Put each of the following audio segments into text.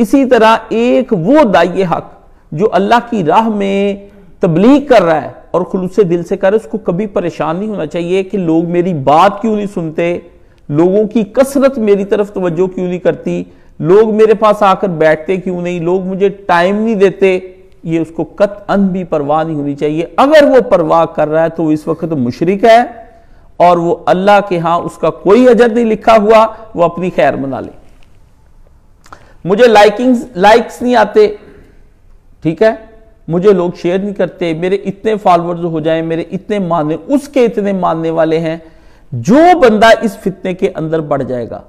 इसी तरह एक वो दाइए हक जो अल्लाह की राह में तबलीग कर रहा है और खुलूस दिल से कर रहा है उसको कभी परेशान नहीं होना चाहिए कि लोग मेरी बात क्यों नहीं सुनते लोगों की कसरत मेरी तरफ तवज्जो क्यों नहीं करती लोग मेरे पास आकर बैठते क्यों नहीं लोग मुझे टाइम नहीं देते ये उसको कत अन भी परवाह नहीं होनी चाहिए अगर वो परवाह कर रहा है तो इस वक्त मुशरक है और वो अल्लाह के यहाँ उसका कोई अजर नहीं लिखा हुआ वो अपनी खैर मना ले मुझे लाइकिंग्स लाइक्स नहीं आते ठीक है मुझे लोग शेयर नहीं करते मेरे इतने फॉलोअर्स हो जाए मेरे इतने मानने उसके इतने मानने वाले हैं जो बंदा इस फितने के अंदर बढ़ जाएगा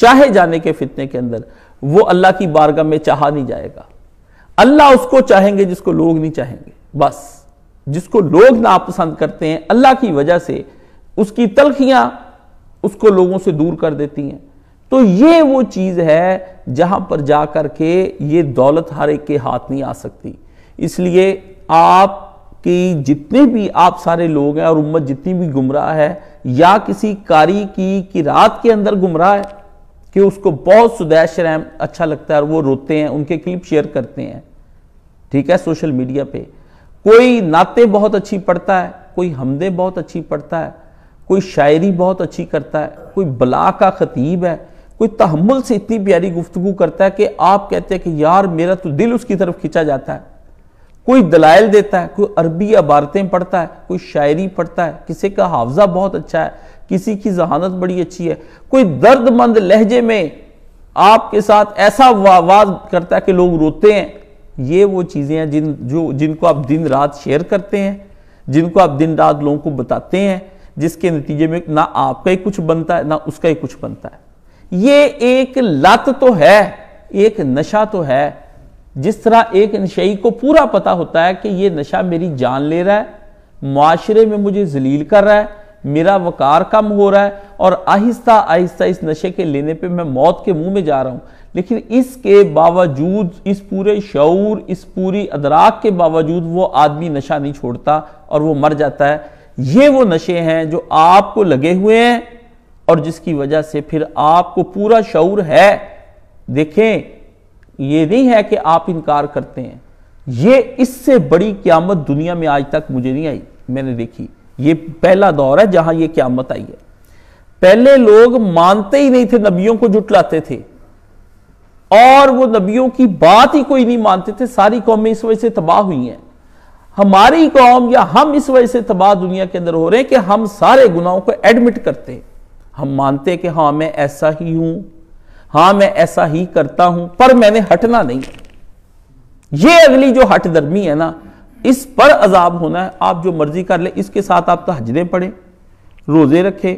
चाहे जाने के फितने के अंदर वो अल्लाह की बारगाह में चाहा नहीं जाएगा अल्लाह उसको चाहेंगे जिसको लोग नहीं चाहेंगे बस जिसको लोग नापसंद करते हैं अल्लाह की वजह से उसकी तलखियां उसको लोगों से दूर कर देती हैं तो ये वो चीज़ है जहां पर जा के ये दौलत हर एक के हाथ नहीं आ सकती इसलिए आप कि जितने भी आप सारे लोग हैं और उम्मत जितनी भी गुमराह है या किसी कारी की कि रात के अंदर गुमराह है कि उसको बहुत सुदैश रैम अच्छा लगता है और वो रोते हैं उनके क्लिप शेयर करते हैं ठीक है सोशल मीडिया पे कोई नाते बहुत अच्छी पढ़ता है कोई हमदे बहुत अच्छी पढ़ता है कोई शायरी बहुत अच्छी करता है कोई बला का खतीब है कोई तहमुल से इतनी प्यारी गुफ्तु करता है कि आप कहते हैं कि यार मेरा तो दिल उसकी तरफ खींचा जाता है कोई दलाइल देता है कोई अरबी अबारतें पढ़ता है कोई शायरी पढ़ता है किसी का हाफजा बहुत अच्छा है किसी की जहानत बड़ी अच्छी है कोई दर्दमंद लहजे में आपके साथ ऐसा वावाज करता है कि लोग रोते हैं ये वो चीज़ें हैं जिन जो जिनको आप दिन रात शेयर करते हैं जिनको आप दिन रात लोगों को बताते हैं जिसके नतीजे में ना आपका ही कुछ बनता है ना उसका ही कुछ बनता है ये एक लत तो है एक नशा तो है जिस तरह एक नशेई को पूरा पता होता है कि ये नशा मेरी जान ले रहा है माशरे में मुझे जलील कर रहा है मेरा वकार कम हो रहा है और आहिस्ता आहिस्ता इस नशे के लेने पे मैं मौत के मुंह में जा रहा हूं लेकिन इसके बावजूद इस पूरे शूर इस पूरी अदराक के बावजूद वो आदमी नशा नहीं छोड़ता और वो मर जाता है ये वो नशे हैं जो आपको लगे हुए हैं और जिसकी वजह से फिर आपको पूरा शौर है देखें ये नहीं है कि आप इनकार करते हैं ये इससे बड़ी क्यामत दुनिया में आज तक मुझे नहीं आई मैंने देखी ये पहला दौर है जहां ये क्यामत आई है पहले लोग मानते ही नहीं थे नबियों को जुटलाते थे और वो नबियों की बात ही कोई नहीं मानते थे सारी कौमें इस वजह से तबाह हुई हैं हमारी कौम या हम इस वजह से तबाह दुनिया के अंदर हो रहे हैं कि हम सारे गुनाहों को एडमिट करते हैं हम मानते हैं कि हाँ मैं ऐसा ही हूं हाँ मैं ऐसा ही करता हूं पर मैंने हटना नहीं ये अगली जो हट दर्मी है ना इस पर अजाब होना है आप जो मर्जी कर ले इसके साथ आप तो हजरे पढ़ें रोज़े रखें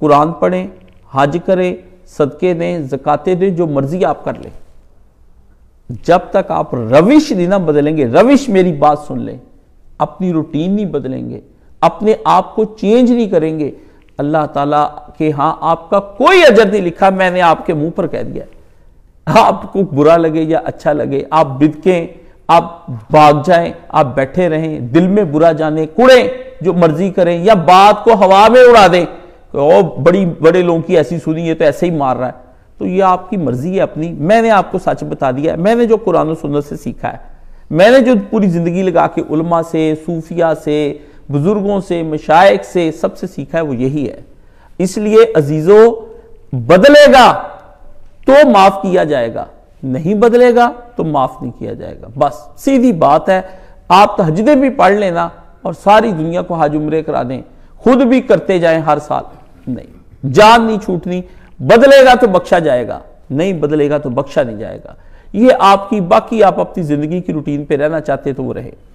कुरान पढ़ें हज करें सदक़े दें जकते दें जो मर्जी आप कर लें जब तक आप रविश नहीं ना बदलेंगे रविश मेरी बात सुन लें अपनी रूटीन नहीं बदलेंगे अपने आप को चेंज नहीं करेंगे अल्लाह ताला के हाँ आपका कोई अजर नहीं लिखा मैंने आपके मुंह पर कह दिया आपको बुरा लगे या अच्छा लगे आप बिदकें आप भाग जाएं आप बैठे रहें दिल में बुरा जाने कुड़े जो मर्जी करें या बात को हवा में उड़ा दें ओ बड़ी बड़े लोगों की ऐसी सुनी है तो ऐसे ही मार रहा है तो ये आपकी मर्जी है अपनी मैंने आपको सच बता दिया है मैंने जो कुरान सुन्नत से सीखा है मैंने जो पूरी जिंदगी लगा के उलमा से सूफिया से बुज़ुर्गों से मशाइक से सबसे सीखा है वो यही है इसलिए अजीज़ो बदलेगा तो माफ़ किया जाएगा नहीं बदलेगा तो माफ़ नहीं किया जाएगा बस सीधी बात है आप तहजदे भी पढ़ लेना और सारी दुनिया को हाज उम्रे करा दें खुद भी करते जाए हर साल नहीं जान नहीं छूटनी बदलेगा तो बख्शा जाएगा नहीं बदलेगा तो बख्शा नहीं जाएगा ये आपकी बाकी आप अपनी ज़िंदगी की रूटीन पे रहना चाहते तो वो रहे